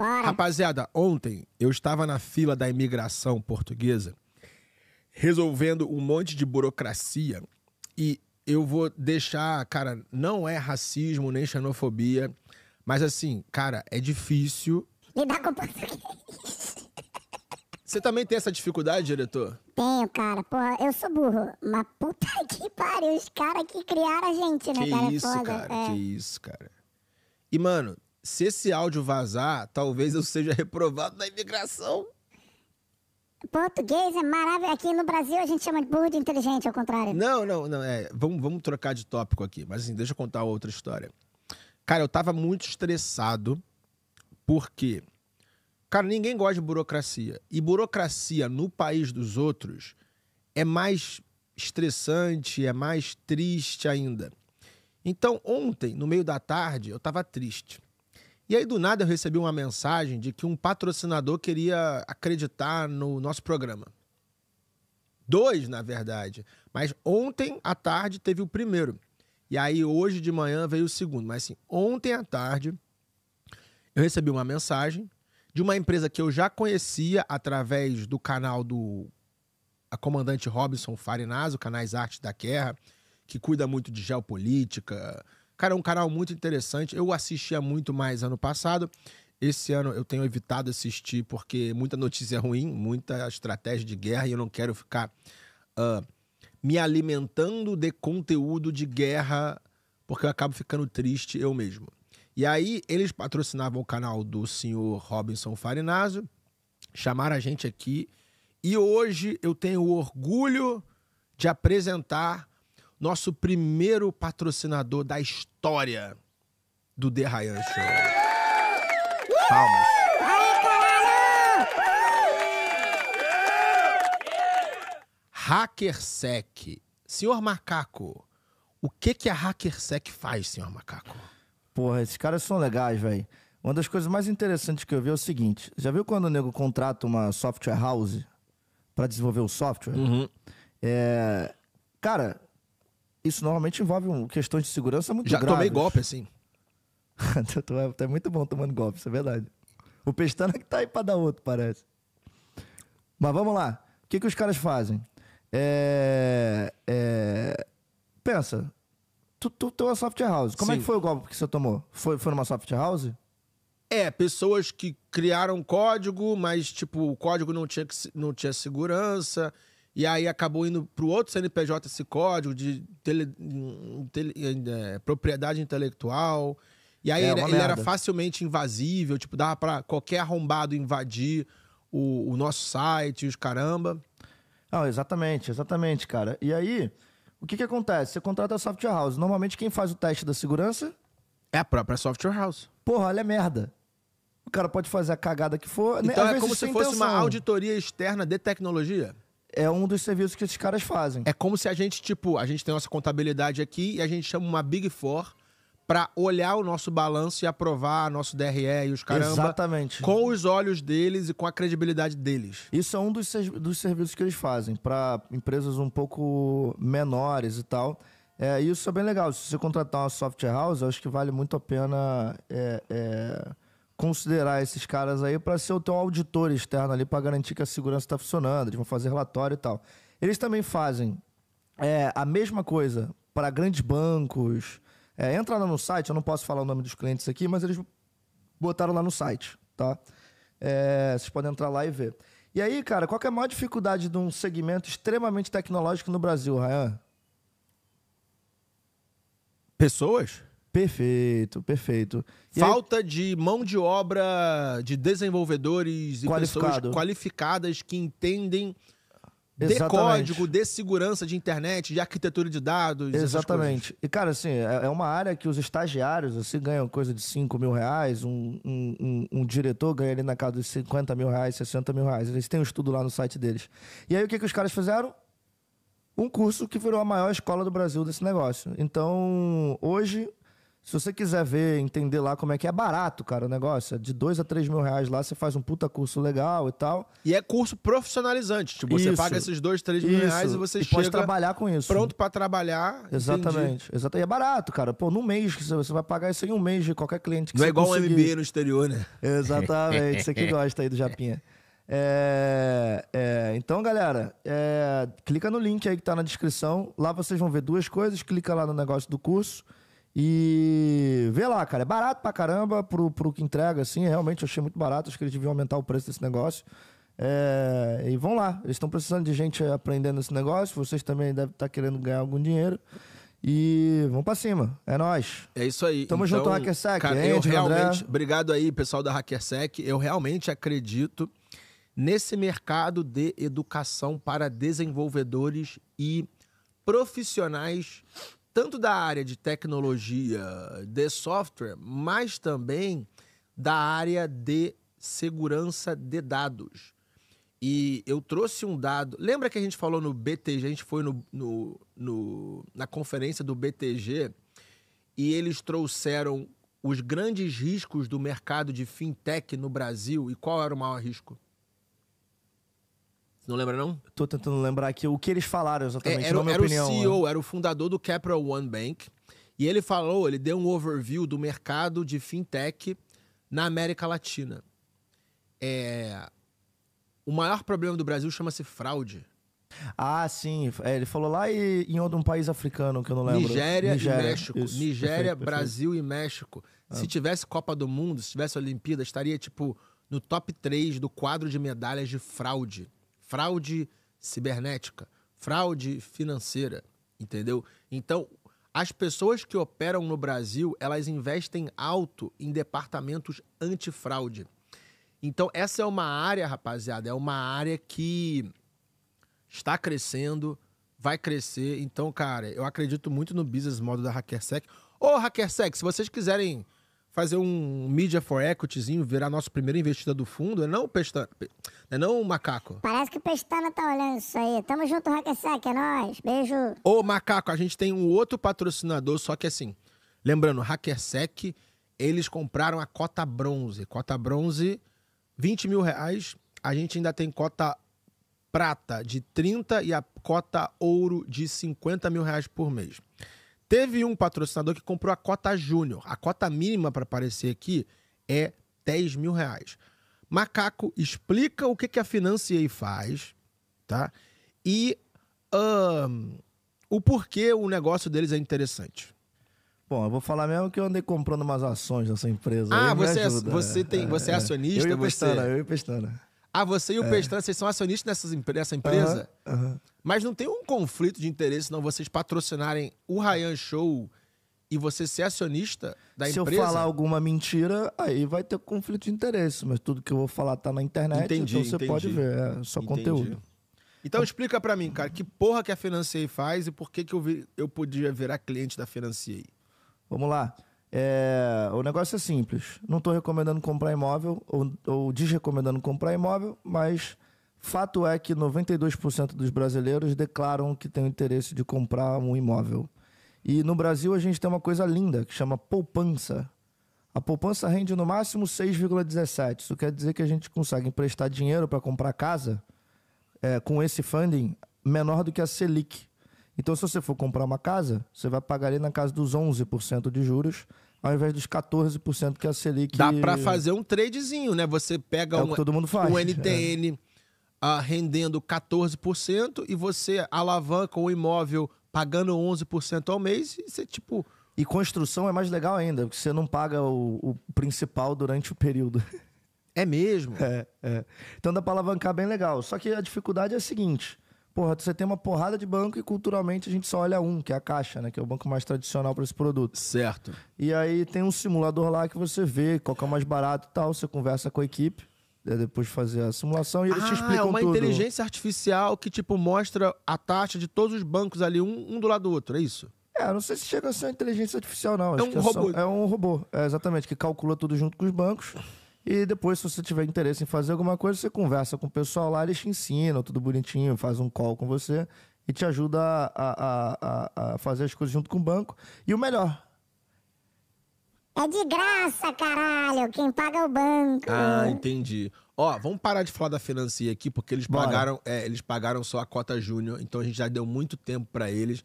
Bora. Rapaziada, ontem eu estava na fila da imigração portuguesa resolvendo um monte de burocracia e eu vou deixar, cara, não é racismo nem xenofobia, mas assim, cara, é difícil. Lidar com português. Você também tem essa dificuldade, diretor? Tenho, cara. Porra, eu sou burro. Mas puta que pariu, os caras que criaram a gente, né, que cara? Isso, cara, é. Que isso, cara. E, mano, se esse áudio vazar, talvez eu seja reprovado na imigração. Português é maravilhoso. Aqui no Brasil a gente chama de burro de inteligente, ao contrário. Não, não, não. É, vamos, vamos trocar de tópico aqui. Mas assim, deixa eu contar outra história. Cara, eu tava muito estressado porque, cara, ninguém gosta de burocracia. E burocracia no país dos outros é mais estressante, é mais triste ainda. Então, ontem, no meio da tarde, eu tava triste. E aí, do nada, eu recebi uma mensagem de que um patrocinador queria acreditar no nosso programa. Dois, na verdade. Mas ontem à tarde teve o primeiro. E aí, hoje de manhã veio o segundo. Mas assim, ontem à tarde, eu recebi uma mensagem de uma empresa que eu já conhecia através do canal do a comandante Robinson o Canais Arte da Guerra, que cuida muito de geopolítica, Cara, é um canal muito interessante. Eu assistia muito mais ano passado. Esse ano eu tenho evitado assistir porque muita notícia ruim, muita estratégia de guerra e eu não quero ficar uh, me alimentando de conteúdo de guerra porque eu acabo ficando triste eu mesmo. E aí eles patrocinavam o canal do senhor Robinson Farinazzo, chamaram a gente aqui e hoje eu tenho o orgulho de apresentar nosso primeiro patrocinador da história do The Ryan Show. Palmas. HackerSec. Senhor Macaco, o que, que a HackerSec faz, senhor Macaco? Porra, esses caras são legais, velho. Uma das coisas mais interessantes que eu vi é o seguinte: já viu quando o nego contrata uma software house para desenvolver o software? Uhum. É... Cara, isso normalmente envolve um, questões de segurança muito Já graves. Já tomei golpe, assim. tu, é, tu é muito bom tomando golpe, isso é verdade. O Pestana que tá aí para dar outro, parece. Mas vamos lá. O que, que os caras fazem? É, é, pensa, tu, tu, tu é uma soft house. Como Sim. é que foi o golpe que você tomou? Foi, foi numa soft house? É, pessoas que criaram código, mas tipo, o código não tinha, não tinha segurança, e aí acabou indo para o outro CNPJ esse código de tele, tele, é, propriedade intelectual. E aí é, ele, ele era facilmente invasível, tipo, dava para qualquer arrombado invadir o, o nosso site, os caramba. Não, exatamente, exatamente, cara. E aí, o que que acontece? Você contrata a software house. Normalmente quem faz o teste da segurança é a própria software house. Porra, ela é merda. O cara pode fazer a cagada que for. Né? Então é como se fosse intenção. uma auditoria externa de tecnologia? é um dos serviços que esses caras fazem. É como se a gente, tipo, a gente tem nossa contabilidade aqui e a gente chama uma Big Four para olhar o nosso balanço e aprovar nosso DRE e os caramba. Exatamente. Com os olhos deles e com a credibilidade deles. Isso é um dos, dos serviços que eles fazem para empresas um pouco menores e tal. É, isso é bem legal. Se você contratar uma software house, eu acho que vale muito a pena é, é considerar esses caras aí para ser o teu auditor externo ali para garantir que a segurança está funcionando, eles vão fazer relatório e tal. Eles também fazem é, a mesma coisa para grandes bancos. É, entra lá no site, eu não posso falar o nome dos clientes aqui, mas eles botaram lá no site, tá? É, vocês podem entrar lá e ver. E aí, cara, qual é a maior dificuldade de um segmento extremamente tecnológico no Brasil, Ryan? Pessoas? Perfeito, perfeito. E Falta aí... de mão de obra de desenvolvedores e pessoas qualificadas que entendem de código, de segurança de internet, de arquitetura de dados. Exatamente. E, cara, assim, é, é uma área que os estagiários assim, ganham coisa de 5 mil reais, um, um, um, diretor ganha ali na casa de 50 mil reais, 60 mil reais. Eles têm um estudo lá no site deles. E aí, o que, que os caras fizeram? Um curso que virou a maior escola do Brasil desse negócio. Então, hoje, se você quiser ver, entender lá como é que é barato, cara, o negócio. É de dois a três mil reais lá, você faz um puta curso legal e tal. E é curso profissionalizante. Tipo, isso, você paga esses dois três mil isso. reais e você e chega. Pode trabalhar com isso. Pronto para trabalhar. Exatamente. Exatamente. E é barato, cara. Pô, num mês que você vai pagar isso em um mês de qualquer cliente que Não é você é igual conseguir. um MBA no exterior, né? Exatamente. você que gosta aí do Japinha. É, é, então, galera, é, clica no link aí que tá na descrição. Lá vocês vão ver duas coisas. Clica lá no negócio do curso. E vê lá, cara, é barato pra caramba pro, pro que entrega, assim. Realmente eu achei muito barato, acho que eles deviam aumentar o preço desse negócio. É, e vão lá, eles estão precisando de gente aprendendo esse negócio, vocês também devem estar tá querendo ganhar algum dinheiro. E vamos pra cima. É nós. É isso aí. Tamo então, junto, HackerSec. Cara, eu realmente. André. Obrigado aí, pessoal da HackerSec. Eu realmente acredito nesse mercado de educação para desenvolvedores e profissionais tanto da área de tecnologia de software, mas também da área de segurança de dados. E eu trouxe um dado. Lembra que a gente falou no BTG? A gente foi no, no, no na conferência do BTG e eles trouxeram os grandes riscos do mercado de fintech no Brasil e qual era o maior risco? Não lembra, não? Tô tentando lembrar aqui o que eles falaram exatamente, é, era, é era opinião. Né? o CEO, né? era o fundador do Capital One Bank. E ele falou, ele deu um overview do mercado de fintech na América Latina. É... O maior problema do Brasil chama-se fraude. Ah, sim. É, ele falou lá e, em algum país africano que eu não lembro. Nigéria, Nigéria e México. Isso, Nigéria, perfeito, perfeito. Brasil e México. Ah. Se tivesse Copa do Mundo, se tivesse Olimpíada, estaria tipo no top 3 do quadro de medalhas de fraude fraude cibernética, fraude financeira, entendeu? Então, as pessoas que operam no Brasil, elas investem alto em departamentos antifraude. Então, essa é uma área, rapaziada, é uma área que está crescendo, vai crescer. Então, cara, eu acredito muito no business model da HackerSec. Ô, HackerSec, se vocês quiserem fazer um media for equityzinho, virar nosso primeiro investidor do fundo, é não pestana, é não macaco. Parece que o Pestana tá olhando isso aí. Tamo junto, Hackersack, é nóis. Beijo. Ô, macaco, a gente tem um outro patrocinador, só que assim, lembrando, Hackersec, eles compraram a cota bronze. Cota bronze, 20 mil reais. A gente ainda tem cota prata de 30 e a cota ouro de 50 mil reais por mês. Teve um patrocinador que comprou a cota júnior. A cota mínima para aparecer aqui é 10 mil reais. Macaco explica o que, que a Financiei faz, tá? E um, o porquê o negócio deles é interessante. Bom, eu vou falar mesmo que eu andei comprando umas ações dessa empresa. Ah, você, é ajuda. você tem, você é, é, é acionista? Eu e Pestana, você... eu e Pestana. Ah, você e o é. Pestran, vocês são acionistas nessas, empresa? Mas não tem um conflito de interesse, não, vocês patrocinarem o Ryan Show e você ser acionista da Se empresa? Se eu falar alguma mentira, aí vai ter conflito de interesse, mas tudo que eu vou falar tá na internet, entendi, então você entendi. pode ver, é só entendi. conteúdo. Então explica para mim, cara, que porra que a Financiei faz e por que, que eu, vi, eu podia virar cliente da Financiei? Vamos lá. É, o negócio é simples. Não estou recomendando comprar imóvel ou, ou desrecomendando comprar imóvel, mas fato é que 92% dos brasileiros declaram que têm interesse de comprar um imóvel. E no Brasil a gente tem uma coisa linda que chama poupança. A poupança rende no máximo 6,17. Isso quer dizer que a gente consegue emprestar dinheiro para comprar casa é, com esse funding menor do que a Selic. Então, se você for comprar uma casa, você vai pagar ali na casa dos 11% de juros ao invés dos 14% que a Selic. Dá para fazer um tradezinho, né? Você pega é um, todo mundo faz. o NTN é. uh, rendendo 14% e você alavanca o imóvel pagando 11% ao mês e você, tipo. E construção é mais legal ainda, porque você não paga o, o principal durante o período. É mesmo? É, é. Então dá para alavancar bem legal. Só que a dificuldade é a seguinte: Porra, você tem uma porrada de banco e culturalmente a gente só olha um, que é a Caixa, né? Que é o banco mais tradicional para esse produto. Certo. E aí tem um simulador lá que você vê qual que é o mais barato e tal, você conversa com a equipe, né, depois de fazer a simulação e eles ah, te explicam tudo. é uma tudo. inteligência artificial que, tipo, mostra a taxa de todos os bancos ali, um, um do lado do outro, é isso? É, não sei se chega a ser uma inteligência artificial, não. É Acho um robô. É, só, é um robô, é, exatamente, que calcula tudo junto com os bancos e depois, se você tiver interesse em fazer alguma coisa, você conversa com o pessoal lá, eles te ensinam, tudo bonitinho, faz um call com você e te ajuda a, a, a, a fazer as coisas junto com o banco. E o melhor. É de graça, caralho, quem paga é o banco. Ah, entendi. Ó, vamos parar de falar da financia aqui, porque eles Bora. pagaram, é, eles pagaram só a cota júnior, então a gente já deu muito tempo para eles.